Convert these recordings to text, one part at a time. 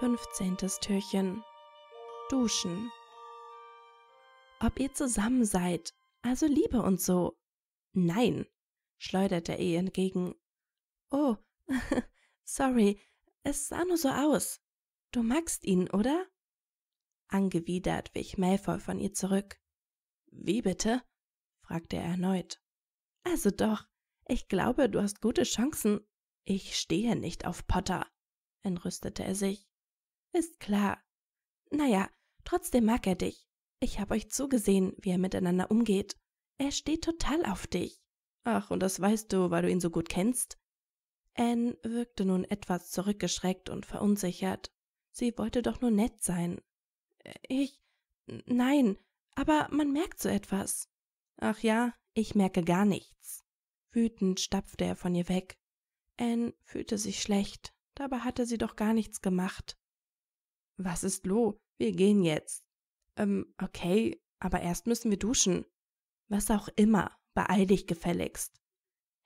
15. Türchen. Duschen. Ob ihr zusammen seid, also Liebe und so. Nein, schleudert er ihr entgegen. Oh, sorry, es sah nur so aus. Du magst ihn, oder? Angewidert wich Malfoy von ihr zurück. Wie bitte? fragte er erneut. Also doch, ich glaube, du hast gute Chancen. Ich stehe nicht auf Potter, entrüstete er sich. Ist klar. Naja, trotzdem mag er dich. Ich hab euch zugesehen, wie er miteinander umgeht. Er steht total auf dich. Ach, und das weißt du, weil du ihn so gut kennst? Anne wirkte nun etwas zurückgeschreckt und verunsichert. Sie wollte doch nur nett sein. Ich. Nein, aber man merkt so etwas. Ach ja, ich merke gar nichts. Wütend stapfte er von ihr weg. Anne fühlte sich schlecht, dabei hatte sie doch gar nichts gemacht. Was ist Lo? Wir gehen jetzt. Ähm, okay, aber erst müssen wir duschen. Was auch immer, beeil dich gefälligst.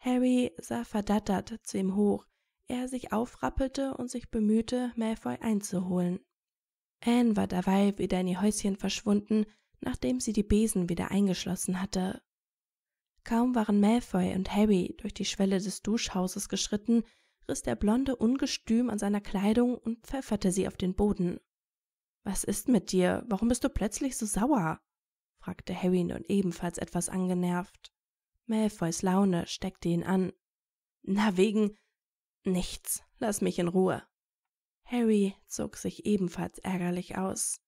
Harry sah verdattert zu ihm hoch, er sich aufrappelte und sich bemühte, Malfoy einzuholen. Anne war dabei wieder in ihr Häuschen verschwunden, nachdem sie die Besen wieder eingeschlossen hatte. Kaum waren Malfoy und Harry durch die Schwelle des Duschhauses geschritten, riß der blonde ungestüm an seiner kleidung und pfefferte sie auf den boden was ist mit dir warum bist du plötzlich so sauer fragte harry nun ebenfalls etwas angenervt malfoys laune steckte ihn an na wegen nichts Lass mich in ruhe harry zog sich ebenfalls ärgerlich aus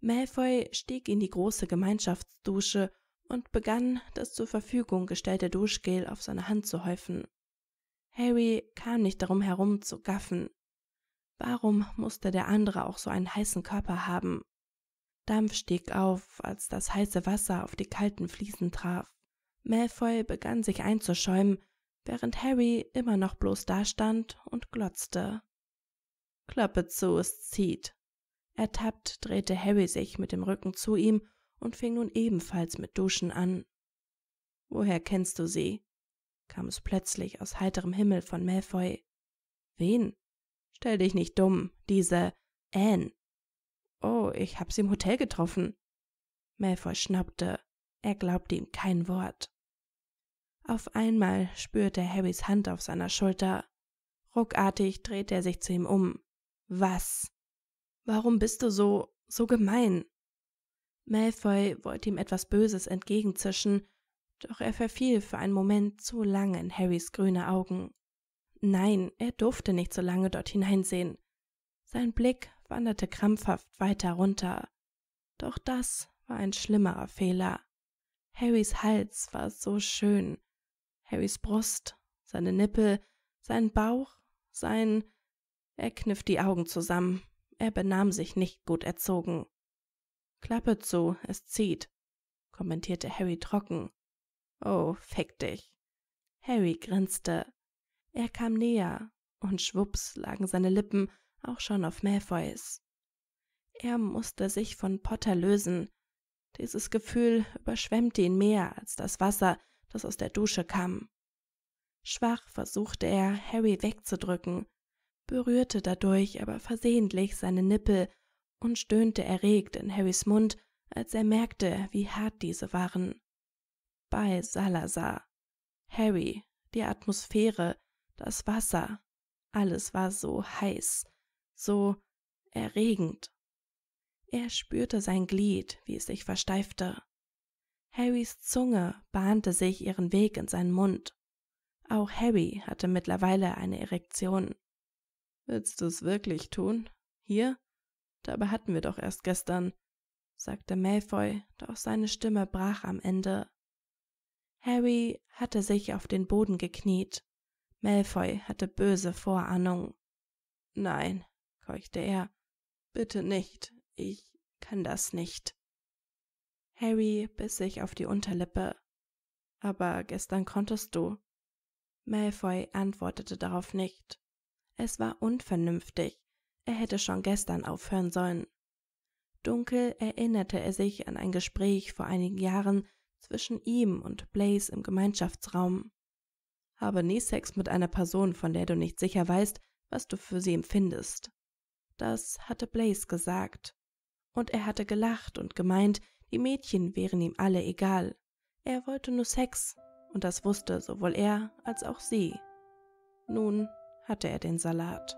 malfoy stieg in die große gemeinschaftsdusche und begann das zur verfügung gestellte duschgel auf seine hand zu häufen Harry kam nicht darum herum zu gaffen. Warum musste der andere auch so einen heißen Körper haben? Dampf stieg auf, als das heiße Wasser auf die kalten Fliesen traf. Malfoy begann sich einzuschäumen, während Harry immer noch bloß dastand und glotzte. Klappe zu, es zieht. Ertappt drehte Harry sich mit dem Rücken zu ihm und fing nun ebenfalls mit Duschen an. Woher kennst du sie? kam es plötzlich aus heiterem Himmel von Malfoy. Wen? Stell dich nicht dumm, diese Anne. Oh, ich hab sie im Hotel getroffen. Malfoy schnappte. Er glaubte ihm kein Wort. Auf einmal spürte Harrys Hand auf seiner Schulter. Ruckartig drehte er sich zu ihm um. Was? Warum bist du so, so gemein? Malfoy wollte ihm etwas Böses entgegenzischen, doch er verfiel für einen Moment zu lange in Harrys grüne Augen. Nein, er durfte nicht so lange dort hineinsehen. Sein Blick wanderte krampfhaft weiter runter. Doch das war ein schlimmerer Fehler. Harrys Hals war so schön. Harrys Brust, seine Nippel, sein Bauch, sein. Er kniff die Augen zusammen. Er benahm sich nicht gut erzogen. Klappe zu, es zieht, kommentierte Harry trocken. Oh, fick dich. Harry grinste. Er kam näher, und schwups lagen seine Lippen auch schon auf Malfoys. Er musste sich von Potter lösen. Dieses Gefühl überschwemmte ihn mehr als das Wasser, das aus der Dusche kam. Schwach versuchte er, Harry wegzudrücken, berührte dadurch aber versehentlich seine Nippel und stöhnte erregt in Harrys Mund, als er merkte, wie hart diese waren bei Salazar. Harry, die Atmosphäre, das Wasser, alles war so heiß, so erregend. Er spürte sein Glied, wie es sich versteifte. Harrys Zunge bahnte sich ihren Weg in seinen Mund. Auch Harry hatte mittlerweile eine Erektion. Willst du es wirklich tun? Hier? Dabei hatten wir doch erst gestern, sagte Malfoy, doch seine Stimme brach am Ende. Harry hatte sich auf den Boden gekniet. Malfoy hatte böse Vorahnung. Nein, keuchte er, bitte nicht, ich kann das nicht. Harry biss sich auf die Unterlippe. Aber gestern konntest du. Malfoy antwortete darauf nicht. Es war unvernünftig, er hätte schon gestern aufhören sollen. Dunkel erinnerte er sich an ein Gespräch vor einigen Jahren zwischen ihm und Blaze im Gemeinschaftsraum. Habe nie Sex mit einer Person, von der du nicht sicher weißt, was du für sie empfindest. Das hatte Blaze gesagt. Und er hatte gelacht und gemeint, die Mädchen wären ihm alle egal. Er wollte nur Sex, und das wusste sowohl er als auch sie. Nun hatte er den Salat.